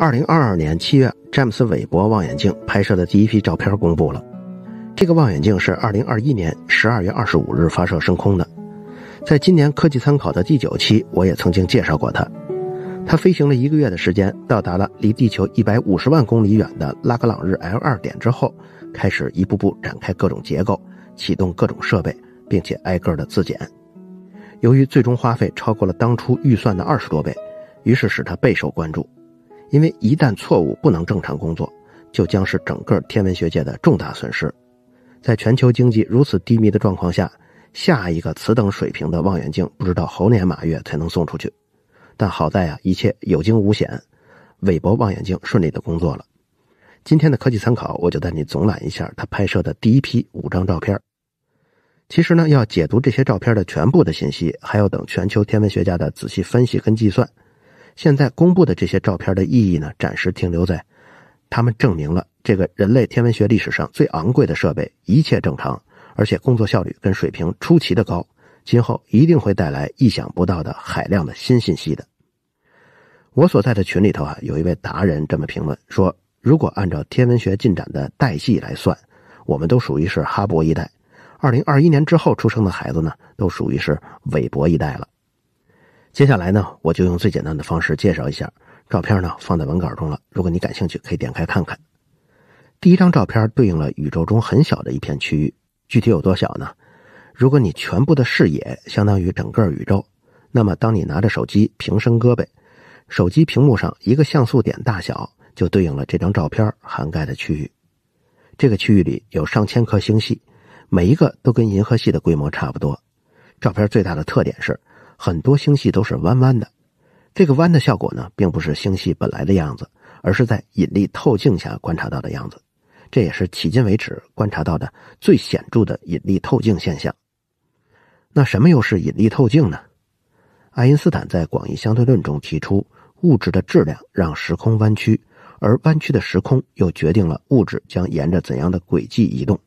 二零二二年七月，詹姆斯·韦伯望远镜拍摄的第一批照片公布了。这个望远镜是二零二一年十二月二十五日发射升空的。在今年科技参考的第九期，我也曾经介绍过它。它飞行了一个月的时间，到达了离地球一百五十万公里远的拉格朗日 L 二点之后，开始一步步展开各种结构，启动各种设备，并且挨个的自检。由于最终花费超过了当初预算的二十多倍，于是使它备受关注。因为一旦错误不能正常工作，就将是整个天文学界的重大损失。在全球经济如此低迷的状况下，下一个此等水平的望远镜不知道猴年马月才能送出去。但好在啊，一切有惊无险，韦伯望远镜顺利的工作了。今天的科技参考，我就带你总览一下他拍摄的第一批五张照片。其实呢，要解读这些照片的全部的信息，还要等全球天文学家的仔细分析跟计算。现在公布的这些照片的意义呢，暂时停留在，他们证明了这个人类天文学历史上最昂贵的设备一切正常，而且工作效率跟水平出奇的高，今后一定会带来意想不到的海量的新信息的。我所在的群里头啊，有一位达人这么评论说：，如果按照天文学进展的代际来算，我们都属于是哈勃一代，二零二一年之后出生的孩子呢，都属于是韦伯一代了。接下来呢，我就用最简单的方式介绍一下。照片呢放在文稿中了，如果你感兴趣，可以点开看看。第一张照片对应了宇宙中很小的一片区域，具体有多小呢？如果你全部的视野相当于整个宇宙，那么当你拿着手机平伸胳膊，手机屏幕上一个像素点大小就对应了这张照片涵盖的区域。这个区域里有上千颗星系，每一个都跟银河系的规模差不多。照片最大的特点是。很多星系都是弯弯的，这个弯的效果呢，并不是星系本来的样子，而是在引力透镜下观察到的样子。这也是迄今为止观察到的最显著的引力透镜现象。那什么又是引力透镜呢？爱因斯坦在广义相对论中提出，物质的质量让时空弯曲，而弯曲的时空又决定了物质将沿着怎样的轨迹移动。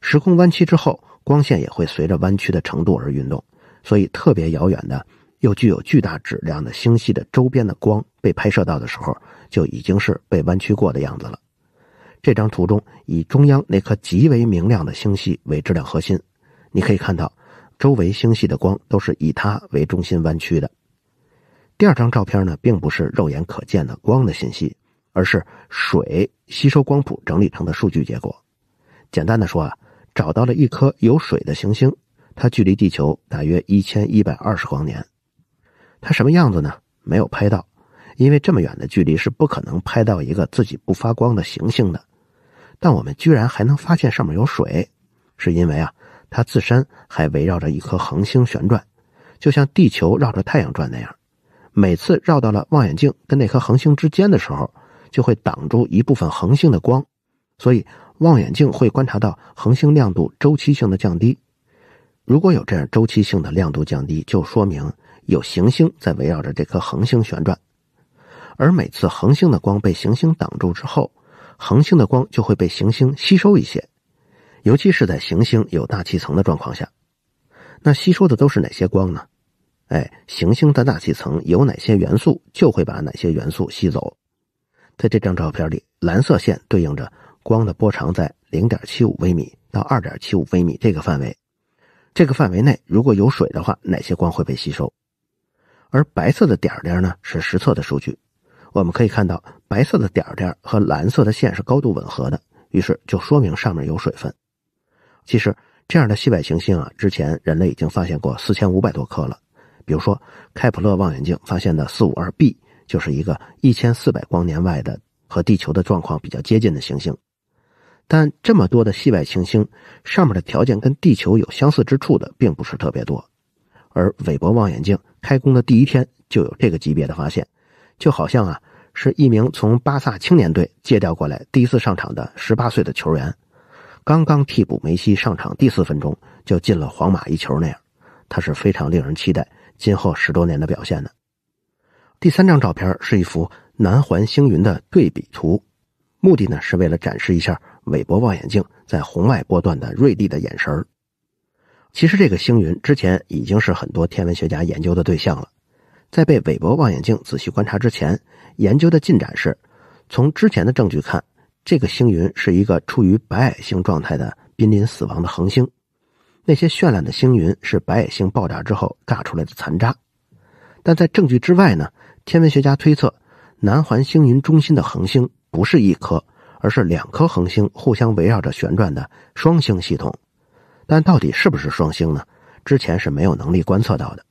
时空弯曲之后，光线也会随着弯曲的程度而运动。所以，特别遥远的又具有巨大质量的星系的周边的光被拍摄到的时候，就已经是被弯曲过的样子了。这张图中，以中央那颗极为明亮的星系为质量核心，你可以看到周围星系的光都是以它为中心弯曲的。第二张照片呢，并不是肉眼可见的光的信息，而是水吸收光谱整理成的数据结果。简单的说啊，找到了一颗有水的行星。它距离地球大约一千一百二十光年，它什么样子呢？没有拍到，因为这么远的距离是不可能拍到一个自己不发光的行星的。但我们居然还能发现上面有水，是因为啊，它自身还围绕着一颗恒星旋转，就像地球绕着太阳转那样。每次绕到了望远镜跟那颗恒星之间的时候，就会挡住一部分恒星的光，所以望远镜会观察到恒星亮度周期性的降低。如果有这样周期性的亮度降低，就说明有行星在围绕着这颗恒星旋转。而每次恒星的光被行星挡住之后，恒星的光就会被行星吸收一些，尤其是在行星有大气层的状况下。那吸收的都是哪些光呢？哎，行星的大气层有哪些元素，就会把哪些元素吸走。在这张照片里，蓝色线对应着光的波长在零点七五微米到二点七五微米这个范围。这个范围内如果有水的话，哪些光会被吸收？而白色的点点呢？是实测的数据，我们可以看到白色的点点和蓝色的线是高度吻合的，于是就说明上面有水分。其实这样的系外行星啊，之前人类已经发现过四千五百多颗了，比如说开普勒望远镜发现的四五二 b 就是一个一千四百光年外的和地球的状况比较接近的行星。但这么多的系外行星，上面的条件跟地球有相似之处的并不是特别多，而韦伯望远镜开工的第一天就有这个级别的发现，就好像啊是一名从巴萨青年队借调过来、第一次上场的十八岁的球员，刚刚替补梅西上场第四分钟就进了皇马一球那样，他是非常令人期待今后十多年的表现的。第三张照片是一幅南环星云的对比图，目的呢是为了展示一下。韦伯望远镜在红外波段的锐利的眼神儿，其实这个星云之前已经是很多天文学家研究的对象了。在被韦伯望远镜仔细观察之前，研究的进展是：从之前的证据看，这个星云是一个处于白矮星状态的濒临死亡的恒星。那些绚烂的星云是白矮星爆炸之后炸出来的残渣。但在证据之外呢，天文学家推测，南环星云中心的恒星不是一颗。而是两颗恒星互相围绕着旋转的双星系统，但到底是不是双星呢？之前是没有能力观测到的，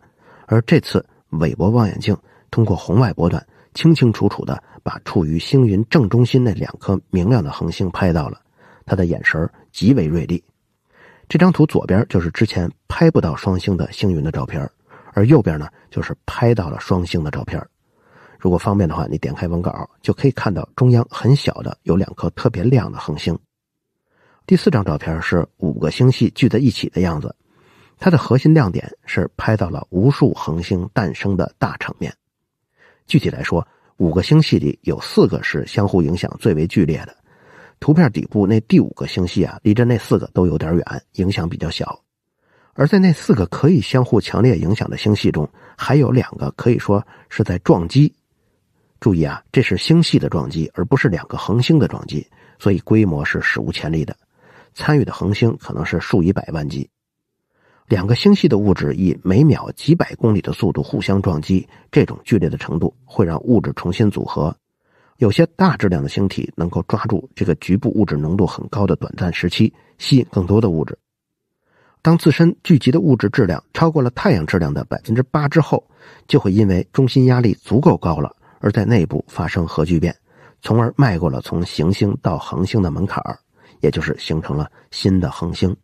而这次韦伯望远镜通过红外波段，清清楚楚地把处于星云正中心那两颗明亮的恒星拍到了，它的眼神极为锐利。这张图左边就是之前拍不到双星的星云的照片，而右边呢就是拍到了双星的照片。如果方便的话，你点开文稿就可以看到中央很小的有两颗特别亮的恒星。第四张照片是五个星系聚在一起的样子，它的核心亮点是拍到了无数恒星诞生的大场面。具体来说，五个星系里有四个是相互影响最为剧烈的。图片底部那第五个星系啊，离着那四个都有点远，影响比较小。而在那四个可以相互强烈影响的星系中，还有两个可以说是在撞击。注意啊，这是星系的撞击，而不是两个恒星的撞击，所以规模是史无前例的。参与的恒星可能是数以百万计。两个星系的物质以每秒几百公里的速度互相撞击，这种剧烈的程度会让物质重新组合。有些大质量的星体能够抓住这个局部物质浓度很高的短暂时期，吸引更多的物质。当自身聚集的物质质量超过了太阳质量的百分之八之后，就会因为中心压力足够高了。而在内部发生核聚变，从而迈过了从行星到恒星的门槛儿，也就是形成了新的恒星。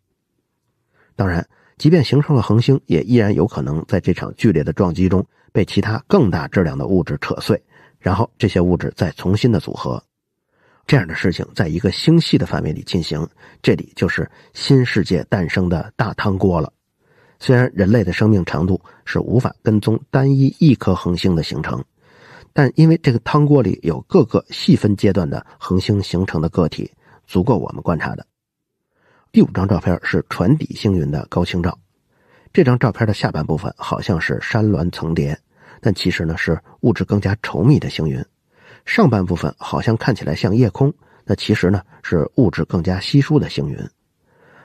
当然，即便形成了恒星，也依然有可能在这场剧烈的撞击中被其他更大质量的物质扯碎，然后这些物质再重新的组合。这样的事情在一个星系的范围里进行，这里就是新世界诞生的大汤锅了。虽然人类的生命长度是无法跟踪单一一颗恒星的形成。但因为这个汤锅里有各个细分阶段的恒星形成的个体足够我们观察的。第五张照片是船底星云的高清照。这张照片的下半部分好像是山峦层叠，但其实呢是物质更加稠密的星云；上半部分好像看起来像夜空，那其实呢是物质更加稀疏的星云。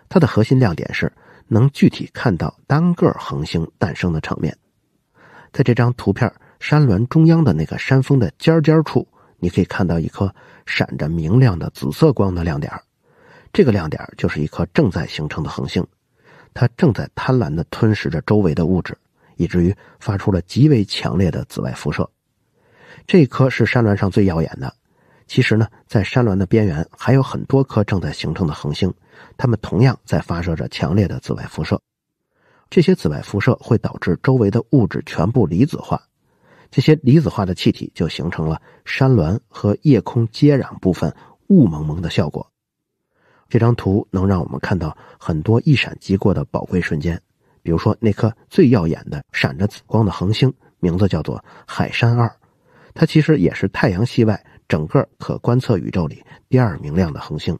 它的核心亮点是能具体看到单个恒星诞生的场面。在这张图片山峦中央的那个山峰的尖尖处，你可以看到一颗闪着明亮的紫色光的亮点儿。这个亮点儿就是一颗正在形成的恒星，它正在贪婪的吞噬着周围的物质，以至于发出了极为强烈的紫外辐射。这一颗是山峦上最耀眼的。其实呢，在山峦的边缘还有很多颗正在形成的恒星，它们同样在发射着强烈的紫外辐射。这些紫外辐射会导致周围的物质全部离子化。这些离子化的气体就形成了山峦和夜空接壤部分雾蒙蒙的效果。这张图能让我们看到很多一闪即过的宝贵瞬间，比如说那颗最耀眼的、闪着紫光的恒星，名字叫做海山二，它其实也是太阳系外整个可观测宇宙里第二明亮的恒星，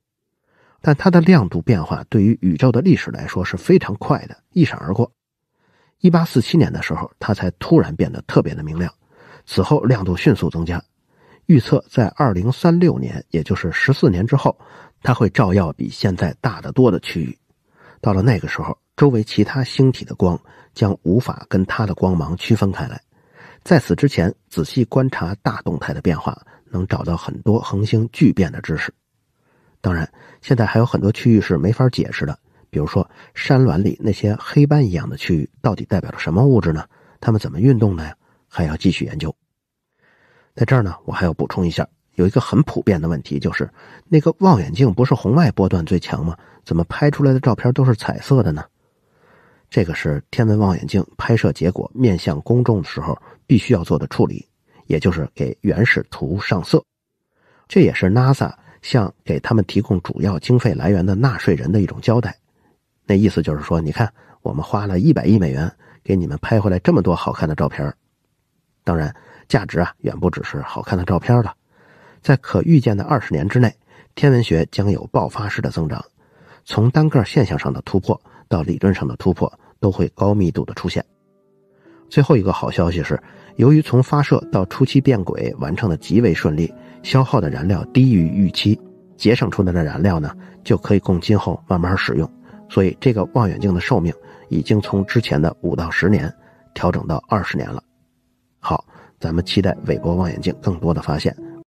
但它的亮度变化对于宇宙的历史来说是非常快的，一闪而过。一八四七年的时候，它才突然变得特别的明亮。此后亮度迅速增加，预测在二零三六年，也就是十四年之后，它会照耀比现在大得多的区域。到了那个时候，周围其他星体的光将无法跟它的光芒区分开来。在此之前，仔细观察大动态的变化，能找到很多恒星巨变的知识。当然，现在还有很多区域是没法解释的，比如说山峦里那些黑斑一样的区域，到底代表着什么物质呢？它们怎么运动的呀？还要继续研究。在这儿呢，我还要补充一下，有一个很普遍的问题，就是那个望远镜不是红外波段最强吗？怎么拍出来的照片都是彩色的呢？这个是天文望远镜拍摄结果面向公众的时候必须要做的处理，也就是给原始图上色。这也是 NASA 向给他们提供主要经费来源的纳税人的一种交代。那意思就是说，你看，我们花了一百亿美元给你们拍回来这么多好看的照片当然，价值啊远不只是好看的照片了。在可预见的二十年之内，天文学将有爆发式的增长，从单个现象上的突破到理论上的突破都会高密度的出现。最后一个好消息是，由于从发射到初期变轨完成的极为顺利，消耗的燃料低于预期，节省出来的燃料呢就可以供今后慢慢使用，所以这个望远镜的寿命已经从之前的五到十年调整到二十年了。好，咱们期待韦伯望远镜更多的发现。